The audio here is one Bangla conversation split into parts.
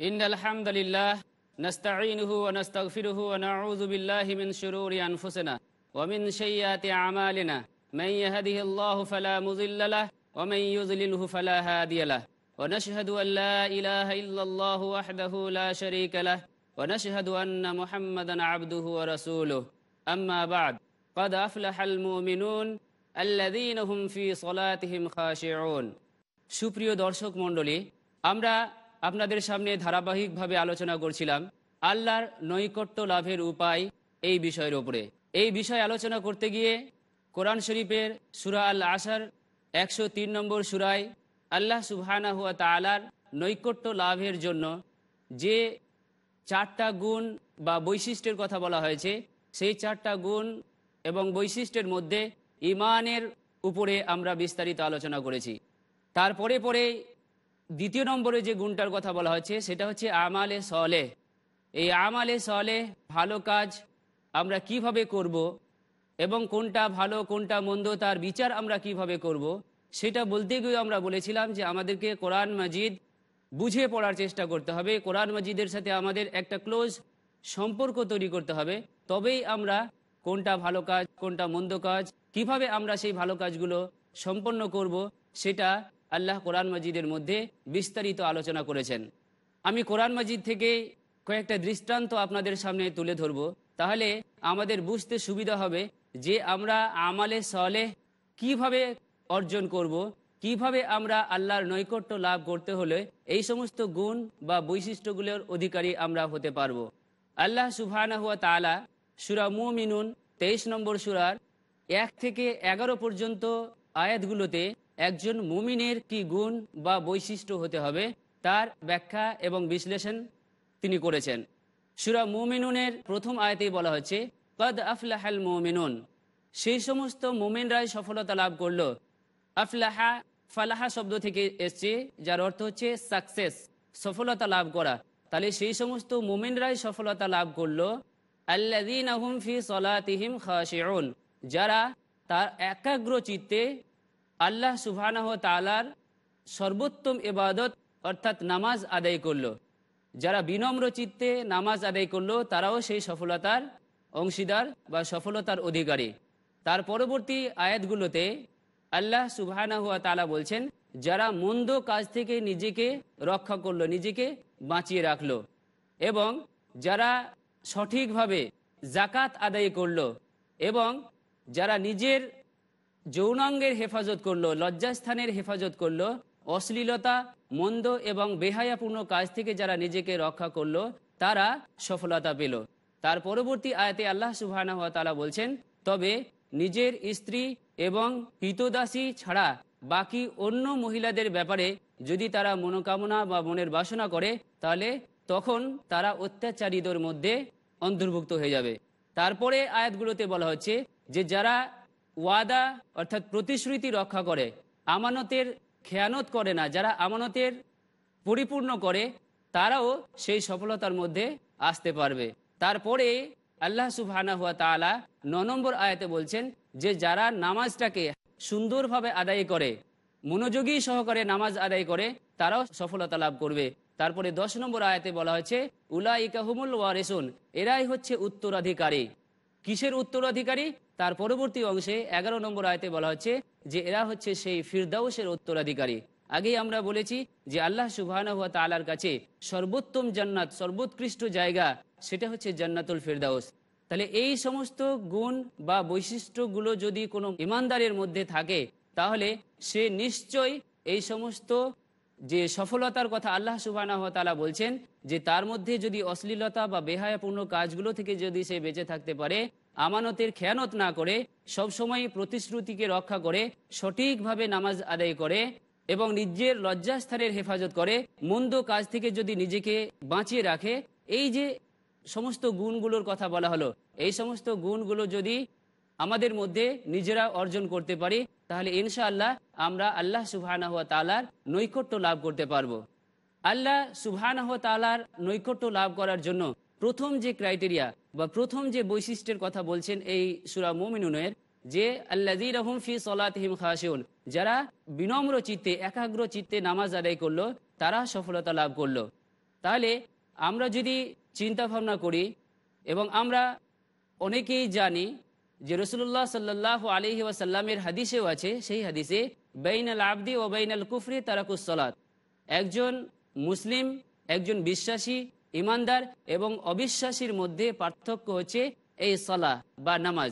إن الحمد لله نستعينه ونستغفره ونعوذ بالله من شرور أنفسنا ومن سيئات أعمالنا من يهده الله فلا مضل له ومن يضلله فلا هادي له ونشهد أن لا إله إلا الله وحده لا شريك له ونشهد أن محمدا عبده ورسوله أما بعد قد أفلح المؤمنون الذين هم في صلاتهم خاشعون সুপ্রিয় দর্শক মণ্ডলী আমরা আপনাদের সামনে ধারাবাহিকভাবে আলোচনা করছিলাম আল্লাহর নৈকট্য লাভের উপায় এই বিষয়ের ওপরে এই বিষয়ে আলোচনা করতে গিয়ে কোরআন শরীফের সুরা আল আসার একশো তিন নম্বর সুরায় আল্লাহ সুবহানা হুয়া তালার নৈকট্য লাভের জন্য যে চারটা গুণ বা বৈশিষ্ট্যের কথা বলা হয়েছে সেই চারটা গুণ এবং বৈশিষ্ট্যের মধ্যে ইমানের উপরে আমরা বিস্তারিত আলোচনা করেছি তারপরে পরে দ্বিতীয় নম্বরে যে গুণটার কথা বলা হয়েছে সেটা হচ্ছে আমালে সলে এই আমালে সলে ভালো কাজ আমরা কিভাবে করব এবং কোনটা ভালো কোনটা মন্দ তার বিচার আমরা কিভাবে করব। সেটা বলতে গিয়ে আমরা বলেছিলাম যে আমাদেরকে কোরআন মাজিদ বুঝে পড়ার চেষ্টা করতে হবে কোরআন মাজিদের সাথে আমাদের একটা ক্লোজ সম্পর্ক তৈরি করতে হবে তবেই আমরা কোনটা ভালো কাজ কোনটা মন্দ কাজ কিভাবে আমরা সেই ভালো কাজগুলো সম্পন্ন করব সেটা আল্লাহ কোরআন মজিদের মধ্যে বিস্তারিত আলোচনা করেছেন আমি কোরআন মজিদ থেকে কয়েকটা দৃষ্টান্ত আপনাদের সামনে তুলে ধরব তাহলে আমাদের বুঝতে সুবিধা হবে যে আমরা আমালে সলে কিভাবে অর্জন করব। কিভাবে আমরা আল্লাহর নৈকট্য লাভ করতে হলে এই সমস্ত গুণ বা বৈশিষ্ট্যগুলোর অধিকারী আমরা হতে পারব আল্লাহ সুবহানা হুয়া তালা সুরা মুমিনুন তেইশ নম্বর সুরার এক থেকে এগারো পর্যন্ত আয়াতগুলোতে একজন মুমিনের কি গুণ বা বৈশিষ্ট্য হতে হবে তার ব্যাখ্যা এবং বিশ্লেষণ তিনি করেছেন সুরা মুমিনুনের প্রথম আয়তেই বলা হচ্ছে কদ আফলাহাল মুমিনুন সেই সমস্ত মোমেনরাই সফলতা লাভ করল আফলাহা ফালাহা শব্দ থেকে এসছে যার অর্থ হচ্ছে সাকসেস সফলতা লাভ করা তাহলে সেই সমস্ত মোমেনরাই সফলতা লাভ করল আল্লাহম আহম ফি সলাতিহিম খাশিউন যারা তার একাগ্র চিত্তে আল্লাহ সুবাহ তালার সর্বোত্তম এবাদত অর্থাৎ নামাজ আদায় করল যারা বিনম্র চিত্তে নামাজ আদায় করলো তারাও সেই সফলতার অংশীদার বা সফলতার অধিকারী তার পরবর্তী আয়াতগুলোতে আল্লাহ সুবাহ তালা বলছেন যারা মন্দ কাজ থেকে নিজেকে রক্ষা করলো নিজেকে বাঁচিয়ে রাখলো এবং যারা সঠিকভাবে জাকাত আদায় করলো এবং যারা নিজের যৌনাঙ্গের হেফাজত করলো লজ্জাস্থানের হেফাজত করলো অশ্লীলতা মন্দ এবং বেহায়াপূর্ণ কাজ থেকে যারা নিজেকে রক্ষা করলো তারা সফলতা পেল তার পরবর্তী আয়াতে আল্লাহ সুবাহ বলছেন তবে নিজের স্ত্রী এবং হিতদাসী ছাড়া বাকি অন্য মহিলাদের ব্যাপারে যদি তারা মনোকামনা বা মনের বাসনা করে তাহলে তখন তারা অত্যাচারীদের মধ্যে অন্তর্ভুক্ত হয়ে যাবে তারপরে আয়াতগুলোতে বলা হচ্ছে যে যারা ওয়াদা অর্থাৎ প্রতিশ্রুতি রক্ষা করে আমানতের খেয়ানত করে না যারা আমানতের পরিপূর্ণ করে তারাও সেই সফলতার মধ্যে আসতে পারবে তারপরে আল্লাহ সুবহানা হুয়া তালা ন নম্বর আয়াতে বলছেন যে যারা নামাজটাকে সুন্দরভাবে আদায় করে মনোযোগী সহকারে নামাজ আদায় করে তারাও সফলতা লাভ করবে তারপরে দশ নম্বর আয়াতে বলা হয়েছে উলা ইকাহুমুল ওয়ারেসুন এরাই হচ্ছে উত্তরাধিকারী কিসের উত্তরাধিকারী তার পরবর্তী অংশে এগারো নম্বর আয়তে বলা হচ্ছে যে এরা হচ্ছে সেই ফিরদাউসের উত্তরাধিকারী আগেই আমরা বলেছি যে আল্লাহ সুবাহ তালার কাছে সর্বোত্তম জান্নাত সর্বোৎকৃষ্ট জায়গা সেটা হচ্ছে জান্নাতুল ফিরদাউস তাহলে এই সমস্ত গুণ বা বৈশিষ্ট্যগুলো যদি কোনো ইমানদারের মধ্যে থাকে তাহলে সে নিশ্চয় এই সমস্ত যে সফলতার কথা আল্লাহ সুবাহ তালা বলছেন যে তার মধ্যে যদি অশ্লীলতা বা বেহায়াপূর্ণ কাজগুলো থেকে যদি সে বেঁচে থাকতে পারে আমানতের খেয়ানত না করে সবসময় প্রতিশ্রুতিকে রক্ষা করে সঠিকভাবে নামাজ আদায় করে এবং নিজের লজ্জাস্থানের হেফাজত করে মন্দ কাজ থেকে যদি নিজেকে বাঁচিয়ে রাখে এই যে সমস্ত গুণগুলোর কথা বলা হলো এই সমস্ত গুণগুলো যদি আমাদের মধ্যে নিজেরা অর্জন করতে পারি তাহলে ইনশাআল্লাহ আমরা আল্লাহ সুবাহ তালার নৈকট্য লাভ করতে পারবো আল্লাহ সুবাহ তালার নৈকট্য লাভ করার জন্য প্রথম যে ক্রাইটেরিয়া বা প্রথম যে বৈশিষ্ট্যের কথা বলছেন এই সুরা মোমিনুনের যে আল্লাজি রহম ফি হিম খাসেউন যারা বিনম্র চিত্তে একাগ্র চিত্তে নামাজ আদায় করলো তারা সফলতা লাভ করলো তাহলে আমরা যদি চিন্তা ভাবনা করি এবং আমরা অনেকেই জানি যে রসুল্লাহ সাল্লাহ আলহি ওয়াসাল্লামের হাদিসেও আছে সেই হাদিসে বেইনাল আবদি ও বেইনাল কুফরি তারাকুসলাত একজন মুসলিম একজন বিশ্বাসী ইমানদার এবং অবিশ্বাসীর মধ্যে পার্থক্য হচ্ছে এই সলা বা নামাজ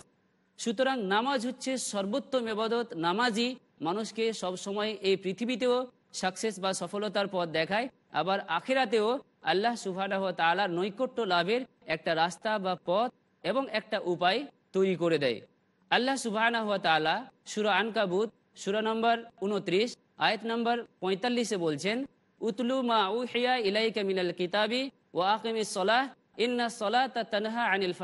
সুতরাং নামাজ হচ্ছে সর্বোত্তম এবাদত নামাজই মানুষকে সবসময় এই পৃথিবীতেও সাকসেস বা সফলতার পথ দেখায় আবার আখেরাতেও আল্লাহ সুফাডাহ তালার নৈকট্য লাভের একটা রাস্তা বা পথ এবং একটা উপায় তৈরি করে দেয় আল্লাহ সুফানাহ তালা সুরা আনকাবুত সুরা নম্বর উনত্রিশ আয়াত নম্বর পঁয়তাল্লিশে বলছেন উতলু মা উহিয়া ইলাইকা মিনাল কিতাবি তানহা আনিল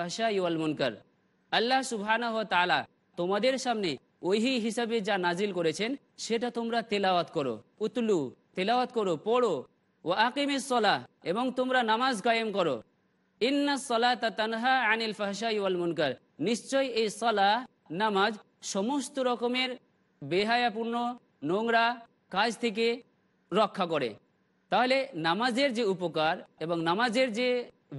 আল্লাহ সুবহানা তালা তোমাদের সামনে ওই হিসাবে যা নাজিল করেছেন সেটা তোমরা তেলাওয়াত করো উতলু তেলাওয়াত করো পড়ো ও আকিমি সলাহ এবং তোমরা নামাজ কায়েম করো তানহা আনিল মুনকার নিশ্চয় এই সলা নামাজ সমস্ত রকমের বেহায়াপূর্ণ নোংরা কাজ থেকে রক্ষা করে তাহলে নামাজের যে উপকার এবং নামাজের যে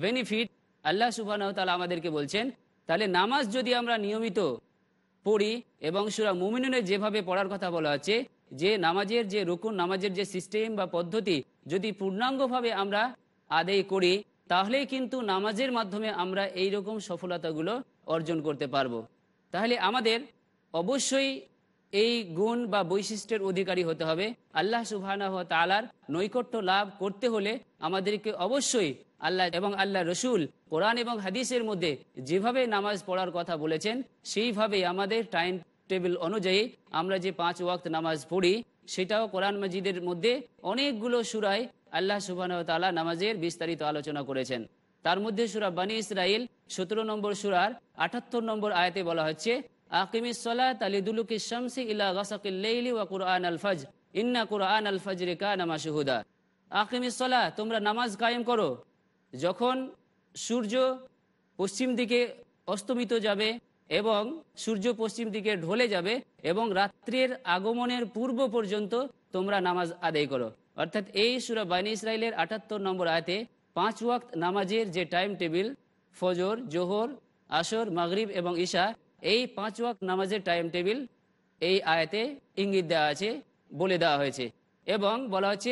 বেনিফিট আল্লাহ সুবাহ তালা আমাদেরকে বলছেন তাহলে নামাজ যদি আমরা নিয়মিত পড়ি এবং সুরা মুমিনুনে যেভাবে পড়ার কথা বলা আছে যে নামাজের যে রুকুন নামাজের যে সিস্টেম বা পদ্ধতি যদি পূর্ণাঙ্গভাবে আমরা আদায় করি তাহলে কিন্তু নামাজের মাধ্যমে আমরা এই রকম সফলতাগুলো অর্জন করতে পারবো তাহলে আমাদের অবশ্যই এই গুণ বা বৈশিষ্ট্যের অধিকারী হতে হবে আল্লাহ সুবাহ তালার নৈকট্য লাভ করতে হলে আমাদেরকে অবশ্যই আল্লাহ এবং আল্লাহ রসুল কোরআন এবং হাদিসের মধ্যে যেভাবে নামাজ পড়ার কথা বলেছেন সেইভাবে আমাদের টাইম টেবিল অনুযায়ী আমরা যে পাঁচ ওয়াক্ত নামাজ পড়ি সেটাও কোরআন মজিদের মধ্যে অনেকগুলো সুরায় আল্লাহ সুবাহ তালা নামাজের বিস্তারিত আলোচনা করেছেন তার মধ্যে সুরা বানী ইসরায়েল সতেরো নম্বর সুরার আটাত্তর নম্বর আয়াতে বলা হচ্ছে আকিমিস সলা তালিদুলুক ইশামসি ইলা ওয়া কুরআন আল ফাজ ইন্না কুরআন আল ফাজর কানা মাশহুদা আকিমিস তোমরা নামাজ কায়েম করো যখন সূর্য পশ্চিম দিকে অস্তমিত যাবে এবং সূর্য পশ্চিম দিকে ঢলে যাবে এবং রাত্রির আগমনের পূর্ব পর্যন্ত তোমরা নামাজ আদায় করো অর্থাৎ এই সুরা বাইন ইসরায়েলের আটাত্তর নম্বর আয়তে পাঁচ ওয়াক্ত নামাজের যে টাইম টেবিল ফজর জোহর আসর মাগরিব এবং ঈশা এই পাঁচ ওয়াক নামাজের টাইম টেবিল এই আয়াতে ইঙ্গিত দেওয়া আছে বলে দেওয়া হয়েছে এবং বলা হচ্ছে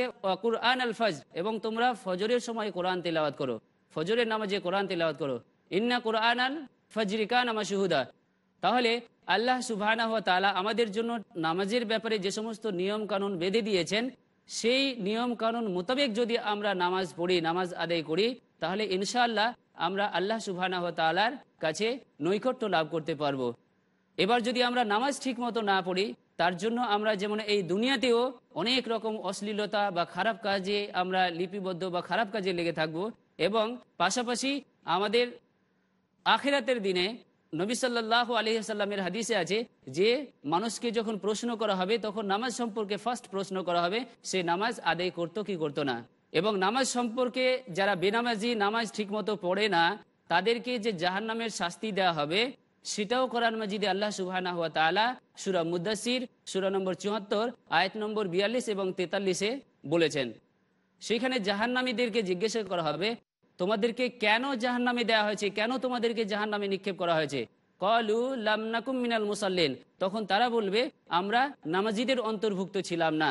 আন আল ফজ এবং তোমরা ফজরের সময় কোরআন তেলাওয়াত করো ফজরের নামাজে কোরআন তেলাওয়াত করো ইন্না কোরআন আল ফজরিকা নামা শুহুদা তাহলে আল্লাহ সুবাহানা হওয়া তালা আমাদের জন্য নামাজের ব্যাপারে যে সমস্ত নিয়ম কানুন বেঁধে দিয়েছেন সেই নিয়ম কানুন মোতাবেক যদি আমরা নামাজ পড়ি নামাজ আদায় করি তাহলে ইনশাআল্লাহ আমরা আল্লাহ সুবাহানা হওয়া তালার কাছে নৈকট্য লাভ করতে পারবো এবার যদি আমরা নামাজ ঠিক মতো না পড়ি তার জন্য আমরা যেমন এই দুনিয়াতেও অনেক রকম অশ্লীলতা বা খারাপ কাজে আমরা লিপিবদ্ধ বা খারাপ কাজে লেগে থাকব এবং পাশাপাশি আমাদের আখেরাতের দিনে নবী সাল্লাহ আলহিহাল্লামের হাদিসে আছে যে মানুষকে যখন প্রশ্ন করা হবে তখন নামাজ সম্পর্কে ফার্স্ট প্রশ্ন করা হবে সে নামাজ আদায় করতো কি করতো না এবং নামাজ সম্পর্কে যারা বেনামাজি নামাজ ঠিকমতো পড়ে না তাদেরকে যে জাহান নামের শাস্তি দেওয়া হবে সেটাও কোরআন মাজিদে আল্লাহ সুবাহ সুরা মুদাসির সুরা নম্বর চুয়াত্তর আয়াত নম্বর বিয়াল্লিশ এবং তেতাল্লিশে বলেছেন সেখানে জাহান্নামীদেরকে জিজ্ঞাসা করা হবে তোমাদেরকে কেন জাহান নামে দেওয়া হয়েছে কেন তোমাদেরকে জাহান নামে নিক্ষেপ করা হয়েছে কলু লামনাকুম মিনাল মুসাল্লেন তখন তারা বলবে আমরা নামাজিদের অন্তর্ভুক্ত ছিলাম না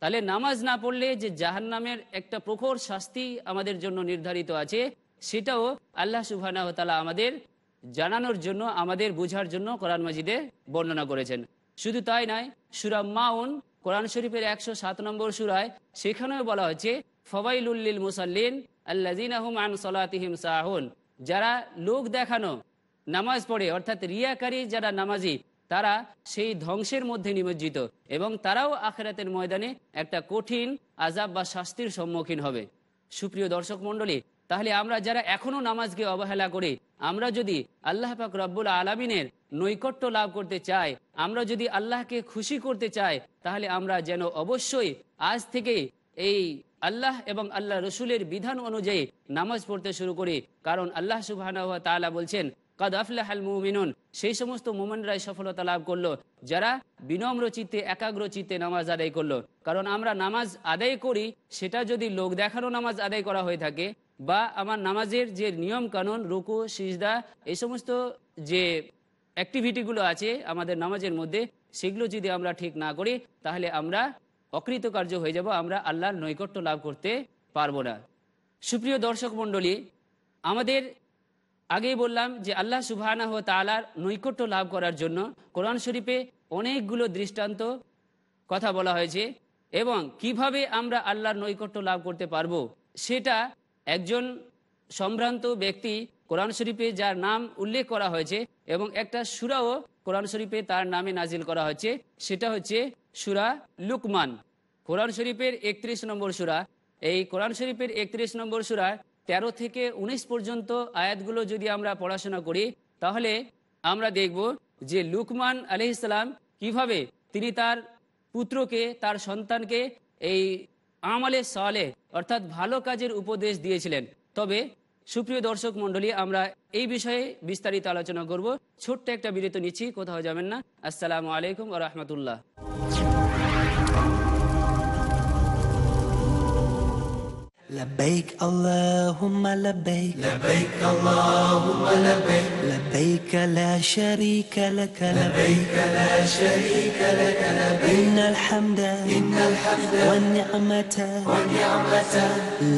তাহলে নামাজ না পড়লে যে জাহান্নামের একটা প্রখর শাস্তি আমাদের জন্য নির্ধারিত আছে সেটাও আল্লাহ সুবাহ তালা আমাদের জানানোর জন্য আমাদের বোঝার জন্য কোরআন মাজিদে বর্ণনা করেছেন শুধু তাই নয় সুরা মাউন কোরআন শরীফের একশো সাত নম্বর সুরায় সেখানেও বলা হচ্ছে ফবাইলুল্লিল মুসাল্লিন আল্লাজিন আহম সাহুন যারা লোক দেখানো নামাজ পড়ে অর্থাৎ রিয়াকারী যারা নামাজি তারা সেই ধ্বংসের মধ্যে নিমজ্জিত এবং তারাও আখেরাতের ময়দানে একটা কঠিন আজাব বা শাস্তির সম্মুখীন হবে সুপ্রিয় দর্শক মন্ডলী তাহলে আমরা যারা এখনো নামাজকে অবহেলা করি আমরা যদি আল্লাহ পাক রব্বুল আলমিনের নৈকট্য লাভ করতে চাই আমরা যদি আল্লাহকে খুশি করতে চাই তাহলে আমরা যেন অবশ্যই আজ থেকে এই আল্লাহ এবং আল্লাহ রসুলের বিধান অনুযায়ী নামাজ পড়তে শুরু করি কারণ আল্লাহ সুবাহ বলছেন কাদ আফলাহাল মুমিনুন সেই সমস্ত মোমেনরাই সফলতা লাভ করলো যারা বিনম্র চিত্তে একাগ্র চিত্তে নামাজ আদায় করলো কারণ আমরা নামাজ আদায় করি সেটা যদি লোক দেখানো নামাজ আদায় করা হয়ে থাকে বা আমার নামাজের যে নিয়ম কানুন রুকু সিজদা এই সমস্ত যে অ্যাক্টিভিটিগুলো আছে আমাদের নামাজের মধ্যে সেগুলো যদি আমরা ঠিক না করি তাহলে আমরা অকৃতকার্য হয়ে যাব আমরা আল্লাহর নৈকট্য লাভ করতে পারবো না সুপ্রিয় দর্শক মণ্ডলী আমাদের আগেই বললাম যে আল্লাহ সুবাহানা ও তালার নৈকট্য লাভ করার জন্য কোরআন শরীফে অনেকগুলো দৃষ্টান্ত কথা বলা হয়েছে এবং কিভাবে আমরা আল্লাহর নৈকট্য লাভ করতে পারবো সেটা একজন সম্ভ্রান্ত ব্যক্তি কোরআন শরীফে যার নাম উল্লেখ করা হয়েছে এবং একটা সুরাও কোরআন শরীফে তার নামে নাজিল করা হয়েছে সেটা হচ্ছে সুরা লুকমান কোরআন শরীফের একত্রিশ নম্বর সুরা এই কোরআন শরীফের একত্রিশ নম্বর সুরা ১৩ থেকে ১৯ পর্যন্ত আয়াতগুলো যদি আমরা পড়াশোনা করি তাহলে আমরা দেখব যে লুকমান আলি ইসলাম কীভাবে তিনি তার পুত্রকে তার সন্তানকে এই আমলে সালে অর্থাৎ ভালো কাজের উপদেশ দিয়েছিলেন তবে সুপ্রিয় দর্শক মন্ডলী আমরা এই বিষয়ে বিস্তারিত আলোচনা করব ছোট্ট একটা বিরত নিচ্ছি কোথাও যাবেন না আসসালামু আলাইকুম রহমতুল্লাহ لبيك اللهم لبيك لبيك اللهم لبيك لبيك لا شريك لك لبيك لا شريك لك لبيك إن الحمد إن الحمد والنعمة والنعمة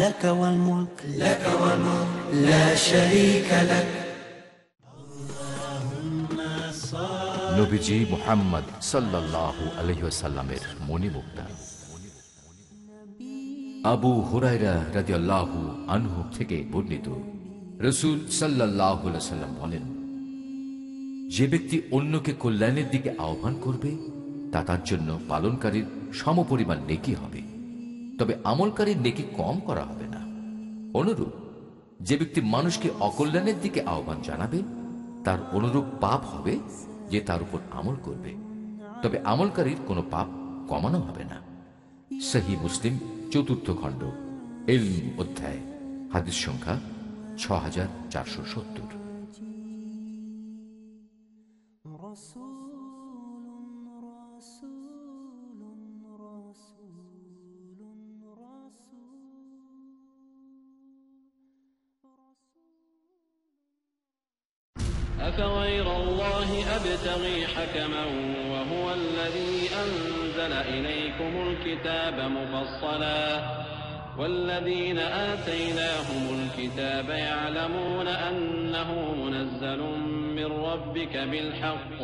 لك والملك لك والملك لا شريك لك নবীজি মোহাম্মদ وسلم আলহিহসাল্লামের মণিমুক্তা আবু হুরাইরা রাজিয়াল্লাহু আনহু থেকে বর্ণিত রসুল সাল্লাহ সাল্লাম বলেন যে ব্যক্তি অন্যকে কল্যাণের দিকে আহ্বান করবে তা তার জন্য পালনকারীর সমপরিমাণ নেকি হবে তবে আমলকারীর নেকি কম করা হবে না অনুরূপ যে ব্যক্তি মানুষকে অকল্যাণের দিকে আহ্বান জানাবে তার অনুরূপ পাপ হবে যে তার উপর আমল করবে তবে আমলকারীর কোনো পাপ কমানো হবে না সহি মুসলিম চতুর্থ খণ্ড এল অধ্যায় হাদিস সংখ্যা ছ হাজার চারশো সত্তর أفغير الله أبتغي حكما وهو الذي أنزل إليكم الكتاب مفصلا والذين آتيناهم الكتاب يعلمون أنه منزل من ربك بالحق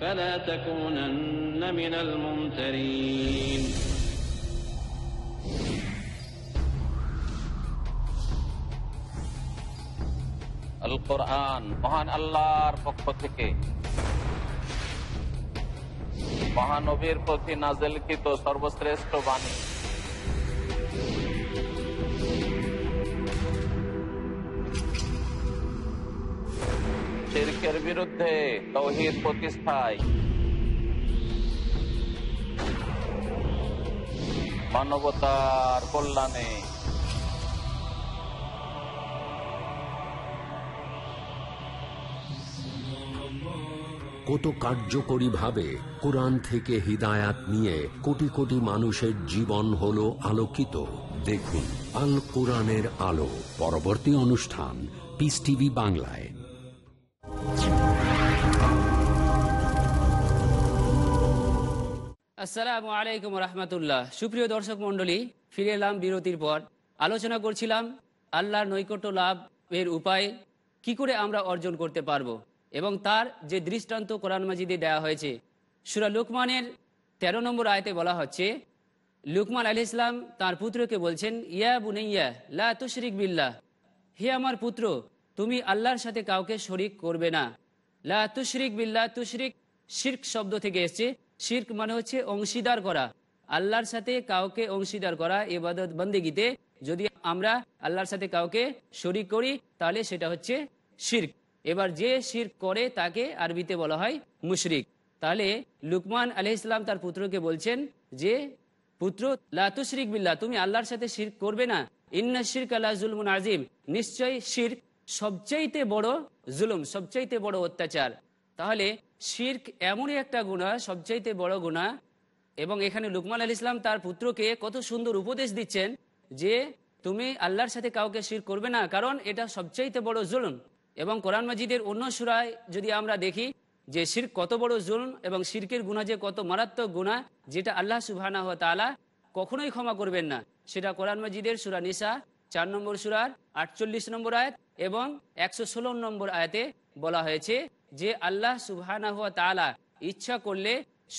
فلا تكونن من الممترين القرآن مهان الله আল্লাহর পক্ষ থেকে মহানবীর প্রতি নাজেলকৃত সর্বশ্রেষ্ঠ বাণী শিরকের বিরুদ্ধে তৌহিদ প্রতিষ্ঠায় মানবতার কল্যাণে কত কার্যকরী ভাবে কোরআন থেকে হৃদায়াত নিয়ে কোটি কোটি মানুষের জীবন হল আলোকিত দেখুন আল কোরআনের আলো পরবর্তী অনুষ্ঠান পিস টিভি বাংলায় আসসালামু আলাইকুম রহমতুল্লাহ সুপ্রিয় দর্শক মন্ডলী ফিরে এলাম বিরতির পর আলোচনা করছিলাম আল্লাহর নৈকট্য লাভ এর উপায় কি করে আমরা অর্জন করতে পারব এবং তার যে দৃষ্টান্ত কোরআন মাজিদে দেয়া হয়েছে সুরা লুকমানের ১৩ নম্বর আয়তে বলা হচ্ছে লুকমান আলি ইসলাম তাঁর পুত্রকে বলছেন ইয়া ইয়া লা তুশরিক বিল্লাহ হে আমার পুত্র তুমি আল্লাহর সাথে কাউকে শরিক করবে না লা তুশরিক বিল্লাহ তুশরিক শির্ক শব্দ থেকে এসছে শির্ক মানে হচ্ছে অংশীদার করা আল্লাহর সাথে কাউকে অংশীদার করা এবাদত বন্দেগিতে যদি আমরা আল্লাহর সাথে কাউকে শরিক করি তাহলে সেটা হচ্ছে শির্ক এবার যে শির্ক করে তাকে আরবিতে বলা হয় মুশরিক তাহলে লুকমান আলি ইসলাম তার পুত্রকে বলছেন যে পুত্র লাতু শরিক বিল্লা তুমি আল্লাহর সাথে শির্ক করবে না ইন্না শির্ক আল্লাহ জুলমুন আজিম নিশ্চয়ই শির সবচাইতে বড় জুলুম সবচাইতে বড় অত্যাচার তাহলে শির্ক এমনই একটা গুণা সবচাইতে বড় গুণা এবং এখানে লুকমান আল ইসলাম তার পুত্রকে কত সুন্দর উপদেশ দিচ্ছেন যে তুমি আল্লাহর সাথে কাউকে শির করবে না কারণ এটা সবচাইতে বড় জুলুন এবং কোরআন মাজিদের অন্য সুরায় যদি আমরা দেখি যে শির কত বড় জুলুন এবং শির্কের গুণা যে কত মারাত্মক গুণা যেটা আল্লাহ সুবাহ হওয়া তালা কখনোই ক্ষমা করবেন না সেটা কোরআন মাজিদের সুরা নিসা চার নম্বর সুরার আটচল্লিশ নম্বর আয়াত এবং একশো নম্বর আয়াতে বলা হয়েছে যে আল্লাহ সুবাহ ইচ্ছা করলে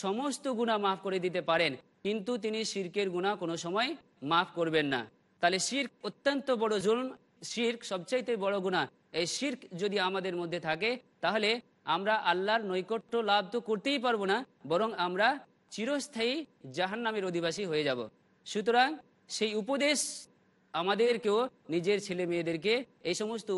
সমস্ত গুণা মাফ করে দিতে পারেন কিন্তু তিনি শির্কের গুণা কোনো সময় মাফ করবেন না তাহলে শির্ক অত্যন্ত বড় জুলম শির্ক সবচাইতে বড় গুণা এই শির্ক যদি আমাদের মধ্যে থাকে তাহলে আমরা আল্লাহর নৈকট্য লাভ তো করতেই পারবো না বরং আমরা চিরস্থায়ী জাহান নামের অধিবাসী হয়ে যাব সুতরাং সেই উপদেশ আমাদেরকেও নিজের ছেলে মেয়েদেরকে এই সমস্ত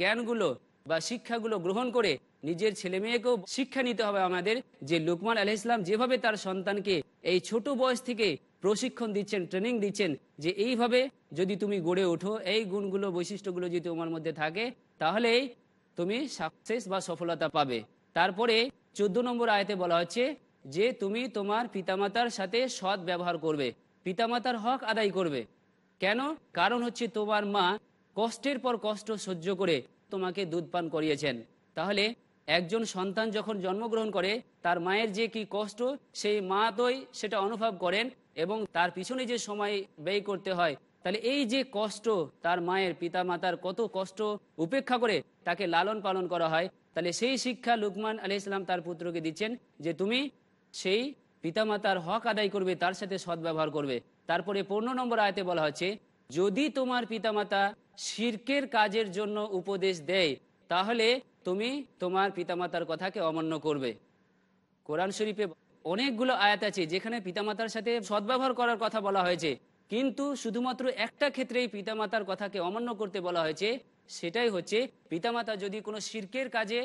জ্ঞানগুলো বা শিক্ষাগুলো গ্রহণ করে নিজের ছেলে মেয়েকেও শিক্ষা নিতে হবে আমাদের যে লুকমান আলহ ইসলাম যেভাবে তার সন্তানকে এই ছোট বয়স থেকে প্রশিক্ষণ দিচ্ছেন ট্রেনিং দিচ্ছেন যে এইভাবে যদি তুমি গড়ে ওঠো এই গুণগুলো বৈশিষ্ট্যগুলো যদি তোমার মধ্যে থাকে তাহলেই তুমি সাকসেস বা সফলতা পাবে তারপরে চোদ্দ নম্বর আয়তে বলা হচ্ছে যে তুমি তোমার পিতামাতার সাথে সৎ ব্যবহার করবে পিতামাতার হক আদায় করবে কেন কারণ হচ্ছে তোমার মা কষ্টের পর কষ্ট সহ্য করে তোমাকে দুধ পান করিয়েছেন তাহলে একজন সন্তান যখন জন্মগ্রহণ করে তার মায়ের যে কি কষ্ট সেই মা তোই সেটা অনুভব করেন এবং তার পিছনে যে সময় ব্যয় করতে হয় তাহলে এই যে কষ্ট তার মায়ের পিতা মাতার কত কষ্ট উপেক্ষা করে তাকে লালন পালন করা হয় তাহলে সেই শিক্ষা লুকমান আলি ইসলাম তার পুত্রকে দিচ্ছেন যে তুমি সেই পিতামাতার হক আদায় করবে তার সাথে সদ্ব্যবহার করবে তারপরে পনেরো নম্বর আয়তে বলা হচ্ছে যদি তোমার পিতামাতা শির্কের কাজের জন্য উপদেশ দেয় তাহলে তুমি তোমার পিতামাতার কথাকে অমান্য করবে কোরআন শরীফে অনেকগুলো আয়াত আছে যেখানে পিতামাতার সাথে সদ্ব্যবহার করার কথা বলা হয়েছে কিন্তু শুধুমাত্র একটা ক্ষেত্রেই পিতামাতার কথাকে অমান্য করতে বলা হয়েছে সেটাই হচ্ছে পিতামাতা যদি কোনো শির্কের কাজে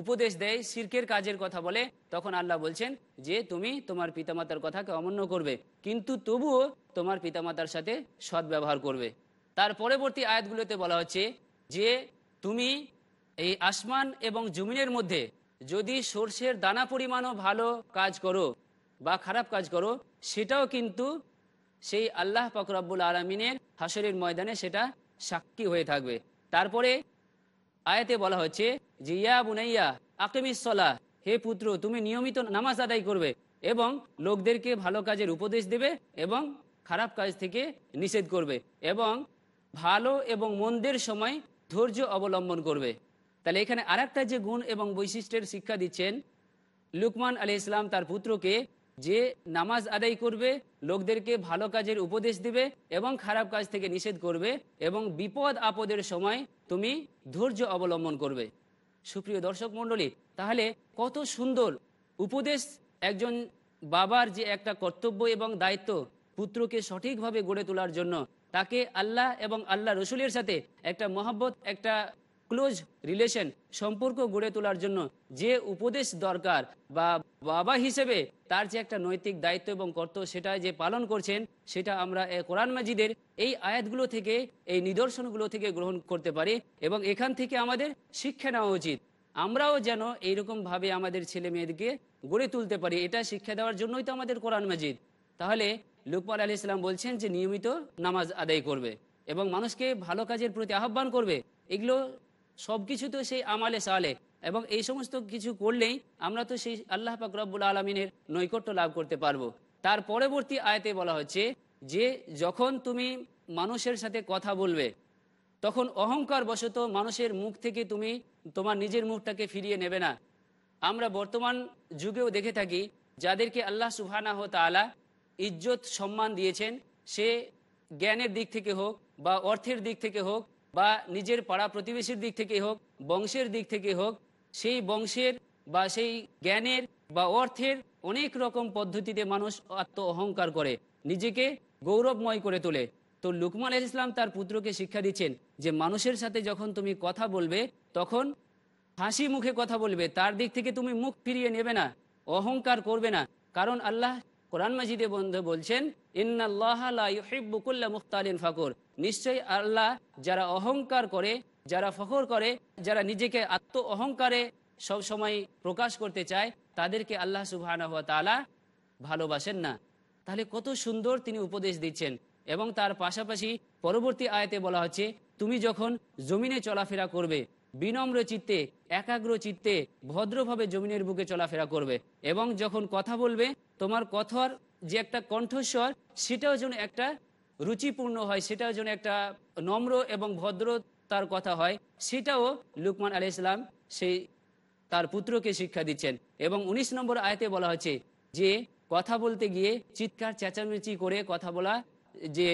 উপদেশ দেয় শির্কের কাজের কথা বলে তখন আল্লাহ বলছেন যে তুমি তোমার পিতামাতার কথাকে অমান্য করবে কিন্তু তবুও তোমার পিতামাতার সাথে সদ্ব্যবহার করবে তার পরবর্তী আয়াতগুলোতে বলা হচ্ছে যে তুমি এই আসমান এবং জমিনের মধ্যে যদি সর্ষের দানা পরিমাণও ভালো কাজ করো বা খারাপ কাজ করো সেটাও কিন্তু সেই আল্লাহ ফকরাবুল আলমিনের হাসরের ময়দানে সেটা সাক্ষী হয়ে থাকবে তারপরে আয়াতে বলা হচ্ছে যে ইয়া বুনাইয়া আকেমিসলা হে পুত্র তুমি নিয়মিত নামাজ আদায় করবে এবং লোকদেরকে ভালো কাজের উপদেশ দেবে এবং খারাপ কাজ থেকে নিষেধ করবে এবং ভালো এবং মন্দের সময় ধৈর্য অবলম্বন করবে তাহলে এখানে আর যে গুণ এবং বৈশিষ্ট্যের শিক্ষা দিচ্ছেন লুকমান আলী ইসলাম তার পুত্রকে যে নামাজ আদায় করবে লোকদেরকে ভালো কাজের উপদেশ দিবে এবং খারাপ কাজ থেকে নিষেধ করবে এবং বিপদ আপদের সময় তুমি ধৈর্য অবলম্বন করবে সুপ্রিয় দর্শক মন্ডলী তাহলে কত সুন্দর উপদেশ একজন বাবার যে একটা কর্তব্য এবং দায়িত্ব পুত্রকে সঠিকভাবে গড়ে তোলার জন্য তাকে আল্লাহ এবং আল্লাহ রসুলের সাথে একটা মহাব্বত একটা ক্লোজ রিলেশন সম্পর্ক গড়ে তোলার জন্য যে উপদেশ দরকার বা বাবা হিসেবে তার যে একটা নৈতিক দায়িত্ব এবং কর্তব্য সেটা যে পালন করছেন সেটা আমরা কোরআন মাজিদের এই আয়াতগুলো থেকে এই নিদর্শনগুলো থেকে গ্রহণ করতে পারি এবং এখান থেকে আমাদের শিক্ষা নেওয়া উচিত আমরাও যেন এইরকমভাবে আমাদের ছেলে মেয়েদেরকে গড়ে তুলতে পারি এটা শিক্ষা দেওয়ার জন্যই তো আমাদের কোরআন মাজিদ তাহলে লুকমান আলী ইসলাম বলছেন যে নিয়মিত নামাজ আদায় করবে এবং মানুষকে ভালো কাজের প্রতি আহ্বান করবে এগুলো সব কিছু তো সেই আমালে সালে এবং এই সমস্ত কিছু করলেই আমরা তো সেই আল্লাহ পাক আলমিনের নৈকট্য লাভ করতে পারবো তার পরবর্তী আয়তে বলা হচ্ছে যে যখন তুমি মানুষের সাথে কথা বলবে তখন অহংকার বশত মানুষের মুখ থেকে তুমি তোমার নিজের মুখটাকে ফিরিয়ে নেবে না আমরা বর্তমান যুগেও দেখে থাকি যাদেরকে আল্লাহ সুহানা তালা ইজ্জত সম্মান দিয়েছেন সে জ্ঞানের দিক থেকে হোক বা অর্থের দিক থেকে হোক বা নিজের পাড়া প্রতিবেশীর দিক থেকে হোক বংশের দিক থেকে হোক সেই বংশের বা সেই জ্ঞানের বা অর্থের অনেক রকম পদ্ধতিতে মানুষ আত্ম অহংকার করে নিজেকে গৌরবময় করে তোলে তো লুকমান আল ইসলাম তার পুত্রকে শিক্ষা দিচ্ছেন যে মানুষের সাথে যখন তুমি কথা বলবে তখন হাসি মুখে কথা বলবে তার দিক থেকে তুমি মুখ ফিরিয়ে নেবে না অহংকার করবে না কারণ আল্লাহ কোরআন মাজিদে বন্ধু বলছেন ফাকুর নিশ্চয়ই আল্লাহ যারা অহংকার করে যারা ফখর করে যারা নিজেকে আত্ম অহংকারে সবসময় প্রকাশ করতে চায় তাদেরকে আল্লাহ সুবাহ ভালোবাসেন না তাহলে কত সুন্দর তিনি উপদেশ দিচ্ছেন এবং তার পাশাপাশি পরবর্তী আয়তে বলা হচ্ছে তুমি যখন জমিনে চলাফেরা করবে বিনম্র চিত্তে একাগ্র চিত্তে ভদ্রভাবে জমিনের বুকে চলাফেরা করবে এবং যখন কথা বলবে তোমার কথার যে একটা কণ্ঠস্বর সেটাও যেন একটা রুচিপূর্ণ হয় সেটাও যেন একটা নম্র এবং ভদ্র তার কথা হয় সেটাও লুকমান আলি ইসলাম সেই তার পুত্রকে শিক্ষা দিচ্ছেন এবং ১৯ নম্বর আয়তে বলা হচ্ছে যে কথা বলতে গিয়ে চিৎকার চেঁচামেচি করে কথা বলা যে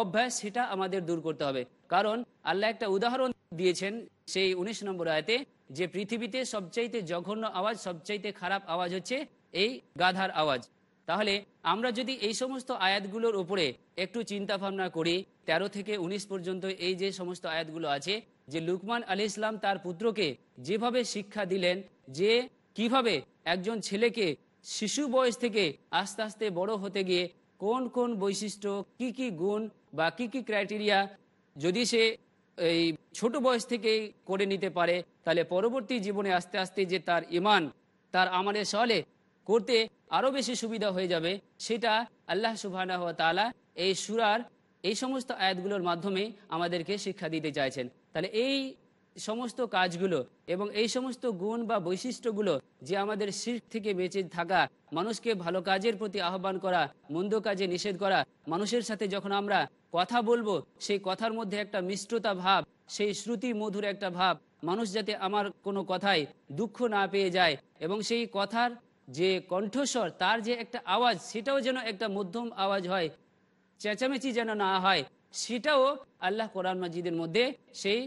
অভ্যাস সেটা আমাদের দূর করতে হবে কারণ আল্লাহ একটা উদাহরণ দিয়েছেন সেই উনিশ নম্বর আয়তে যে পৃথিবীতে সবচাইতে জঘন্য আওয়াজ সবচাইতে খারাপ আওয়াজ হচ্ছে এই গাধার আওয়াজ তাহলে আমরা যদি এই সমস্ত আয়াতগুলোর উপরে একটু চিন্তা ভাবনা করি ১৩ থেকে ১৯ পর্যন্ত এই যে সমস্ত আয়াতগুলো আছে যে লুকমান আলী ইসলাম তার পুত্রকে যেভাবে শিক্ষা দিলেন যে কিভাবে একজন ছেলেকে শিশু বয়স থেকে আস্তে আস্তে বড় হতে গিয়ে কোন কোন বৈশিষ্ট্য কি কি গুণ বা কি কি ক্রাইটেরিয়া যদি সে এই ছোট বয়স থেকেই করে নিতে পারে তাহলে পরবর্তী জীবনে আস্তে আস্তে যে তার ইমান তার আমাদের সলে করতে আরও বেশি সুবিধা হয়ে যাবে সেটা আল্লাহ সুবাহ তালা এই সুরার এই সমস্ত আয়াতগুলোর মাধ্যমে আমাদেরকে শিক্ষা দিতে চাইছেন তাহলে এই সমস্ত কাজগুলো এবং এই সমস্ত গুণ বা বৈশিষ্ট্যগুলো যে আমাদের শিখ থেকে বেঁচে থাকা মানুষকে ভালো কাজের প্রতি আহ্বান করা মন্দ কাজে নিষেধ করা মানুষের সাথে যখন আমরা কথা বলবো সেই কথার মধ্যে একটা মিষ্টতা ভাব সেই শ্রুতি মধুর একটা ভাব মানুষ যাতে আমার কোনো কথায় দুঃখ না পেয়ে যায় এবং সেই কথার যে কণ্ঠস্বর তার যে একটা আওয়াজ সেটাও যেন একটা মধ্যম আওয়াজ হয় চেঁচামেচি যেন না হয় সেটাও আল্লাহ কোরআন মসজিদের মধ্যে সেই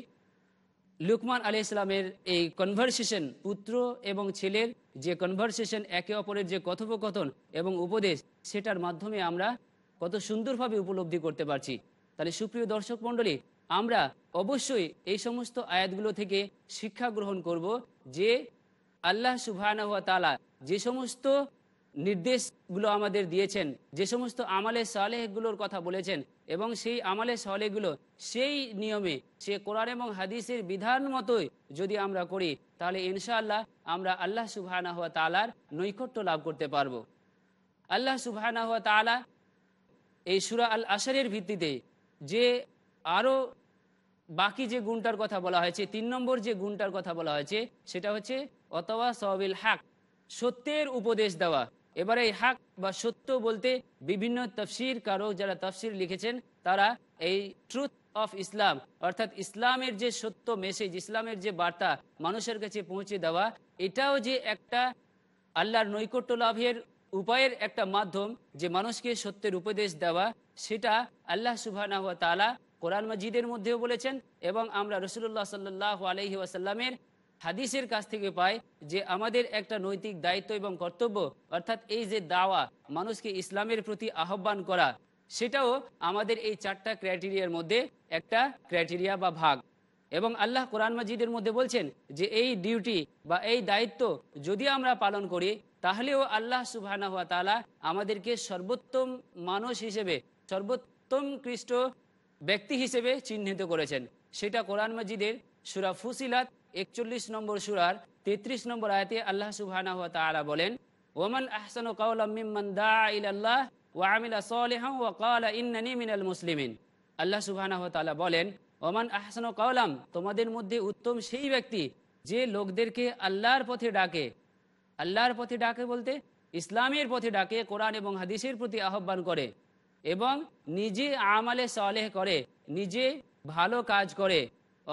লুকমান আলি ইসলামের এই কনভারসেশন পুত্র এবং ছেলের যে কনভারসেশন একে অপরের যে কথোপকথন এবং উপদেশ সেটার মাধ্যমে আমরা কত সুন্দরভাবে উপলব্ধি করতে পারছি তাহলে সুপ্রিয় দর্শক মণ্ডলী আমরা অবশ্যই এই সমস্ত আয়াতগুলো থেকে শিক্ষা গ্রহণ করব যে আল্লাহ হওয়া তালা যে সমস্ত নির্দেশগুলো আমাদের দিয়েছেন যে সমস্ত আমালে সালেহগুলোর কথা বলেছেন এবং সেই আমালে সালেহগুলো সেই নিয়মে সে কোরআন এবং হাদিসের বিধান মতোই যদি আমরা করি তাহলে ইনশাআল্লাহ আমরা আল্লাহ হওয়া তালার নৈকট্য লাভ করতে পারবো আল্লাহ হওয়া তালা এই সুরা আল আশারের ভিত্তিতে যে আরও বাকি যে গুণটার কথা বলা হয়েছে তিন নম্বর যে গুণটার কথা বলা হয়েছে সেটা হচ্ছে অতওয়া সবিল হাক সত্যের উপদেশ দেওয়া এবারে এই হাক বা সত্য বলতে বিভিন্ন তফসির কারো যারা তফসির লিখেছেন তারা এই ট্রুথ অফ ইসলাম অর্থাৎ ইসলামের যে সত্য মেসেজ ইসলামের যে বার্তা মানুষের কাছে পৌঁছে দেওয়া এটাও যে একটা আল্লাহর নৈকট্য লাভের উপায়ের একটা মাধ্যম যে মানুষকে সত্যের উপদেশ দেওয়া সেটা আল্লাহ সুবাহ কোরআন মজিদের মধ্যেও বলেছেন এবং আমরা রসুল্লাহ সাল্লাহ আলহি আসাল্লামের হাদিসের কাছ থেকে পাই যে আমাদের একটা নৈতিক দায়িত্ব এবং কর্তব্য অর্থাৎ এই যে দাওয়া মানুষকে ইসলামের প্রতি আহ্বান করা সেটাও আমাদের এই চারটা ক্রাইটেরিয়ার মধ্যে একটা ক্রাইটেরিয়া বা ভাগ এবং আল্লাহ কোরআন মাজিদের মধ্যে বলছেন যে এই ডিউটি বা এই দায়িত্ব যদি আমরা পালন করি তাহলেও আল্লাহ সুবাহানা হাত তালা আমাদেরকে সর্বোত্তম মানুষ হিসেবে সর্বোত্তম কৃষ্ট ব্যক্তি হিসেবে চিহ্নিত করেছেন সেটা কোরআন মাজিদের সুরা ফুসিলাত একচল্লিশ নম্বর সুরার ৩৩ নম্বর আয়তে আল্লাহ সুবাহানা হাত তালা বলেন ওমান আহসান কাউলাম্মিমান দা ইল্লাহ ওয়া আমিলা সালেহা ওয়া কালা ইন্নানি মিনাল মুসলিমিন আল্লাহ সুবাহানা হাত তালা বলেন ওমান আহসান কাউলাম তোমাদের মধ্যে উত্তম সেই ব্যক্তি যে লোকদেরকে আল্লাহর পথে ডাকে আল্লাহর পথে ডাকে বলতে ইসলামের পথে ডাকে কোরআন এবং হাদিসের প্রতি আহ্বান করে এবং নিজে আমালে সলেহ করে নিজে ভালো কাজ করে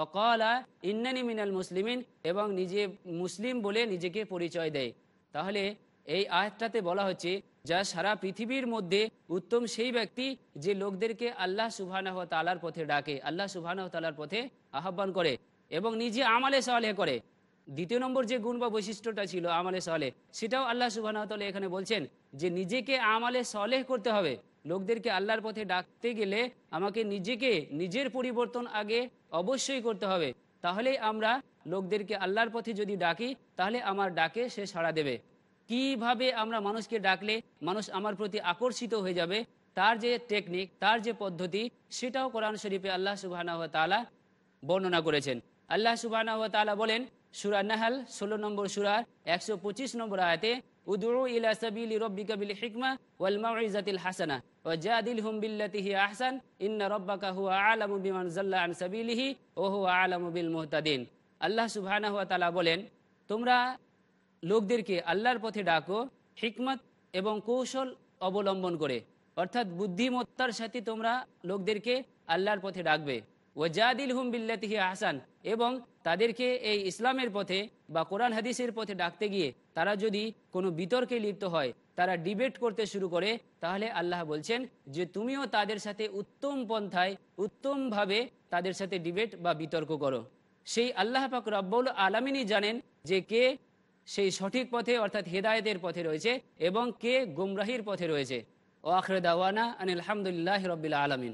অকলা ইন্নানি মিনাল মুসলিমিন এবং নিজে মুসলিম বলে নিজেকে পরিচয় দেয় তাহলে এই আয়াতটাতে বলা হচ্ছে যা সারা পৃথিবীর মধ্যে উত্তম সেই ব্যক্তি যে লোকদেরকে আল্লাহ সুবাহ তালার পথে ডাকে আল্লাহ সুবাহ তালার পথে আহ্বান করে এবং নিজে আমালে সালে করে দ্বিতীয় নম্বর যে গুণ বা বৈশিষ্ট্যটা ছিল আমালে সলেহ সেটাও আল্লাহ সুবাহ এখানে বলছেন যে নিজেকে আমালে সলেহ করতে হবে লোকদেরকে আল্লাহর পথে ডাকতে গেলে আমাকে নিজেকে নিজের পরিবর্তন আগে অবশ্যই করতে হবে তাহলেই আমরা লোকদেরকে আল্লাহর পথে যদি ডাকি তাহলে আমার ডাকে সে সাড়া দেবে কিভাবে আমরা মানুষকে ডাকলে মানুষ আমার প্রতি আকর্ষিত হয়ে যাবে তার যে টেকনিক তার যে পদ্ধতি সেটাও কোরআন শরীফে আল্লাহ সুবাহ তালা বর্ণনা করেছেন আল্লাহ সুবাহ তালা বলেন সুরা নাহাল ষোলো নম্বর সুরার একশো পঁচিশ নম্বর আয়তে উদুরু ইলা বিল ওয়াল হাসানা রব্বাকা হুয়া জাল্লা সাবিলিহি আল্লাহ সুবহানাহু বলেন তোমরা লোকদেরকে আল্লাহর পথে ডাকো হিকমত এবং কৌশল অবলম্বন করে অর্থাৎ বুদ্ধিমত্তার সাথে তোমরা লোকদেরকে আল্লাহর পথে ডাকবে ও জাদিল হুম বিল্লাতিহি আহসান এবং তাদেরকে এই ইসলামের পথে বা কোরআন হাদিসের পথে ডাকতে গিয়ে তারা যদি কোনো বিতর্কে লিপ্ত হয় তারা ডিবেট করতে শুরু করে তাহলে আল্লাহ বলছেন যে তুমিও তাদের সাথে উত্তম পন্থায় উত্তমভাবে তাদের সাথে ডিবেট বা বিতর্ক করো সেই আল্লাহ পাক রব্বুল আলমিনই জানেন যে কে সেই সঠিক পথে অর্থাৎ হেদায়তের পথে রয়েছে এবং কে গুমরাহির পথে রয়েছে ও আখরে দাওয়ানা আনিল আলহামদুলিল্লাহ আলমিন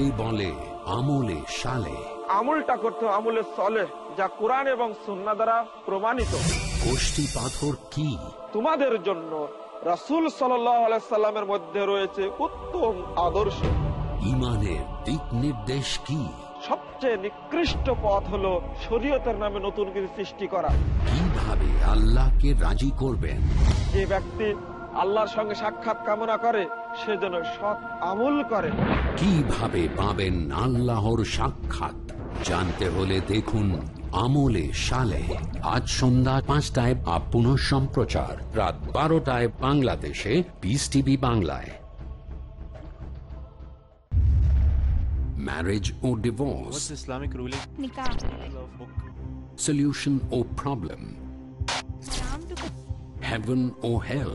অনেকেই বলে আমলে সালে করতে সলে যা কোরআন এবং দ্বারা প্রমাণিত গোষ্ঠী পাথর কি তোমাদের জন্য রাসুল সাল্লামের মধ্যে রয়েছে উত্তম আদর্শ ইমানের দিক নির্দেশ কি সবচেয়ে নিকৃষ্ট পথ হল শরীয়তের নামে নতুন কিছু সৃষ্টি করা কিভাবে আল্লাহকে রাজি করবেন যে ব্যক্তি আল্লাহর সঙ্গে সাক্ষাৎ কামনা করে সে যেন সৎ আমল করে কিভাবে পাবেন আল্লাহর সাক্ষাৎ জানতে হলে দেখুন আমলে সালে আজ সন্ধ্যা পাঁচটায় আপন সম্প্রচার রাত বারোটায় বাংলাদেশে পিস টিভি বাংলায় marriage or divorce What's Islamic ruling? Nikah. Solution or problem? Heaven or hell?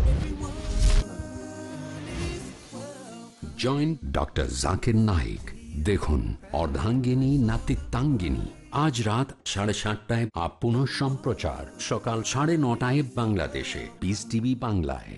Join doctor Zakir Naik দেখুন অর্ধাঙ্গিনী নাতিত্বাঙ্গিনী আজ রাত সাড়ে সাতটায় আপ সম্প্রচার সকাল সাড়ে নটায় বাংলাদেশে পিস টিভি বাংলায়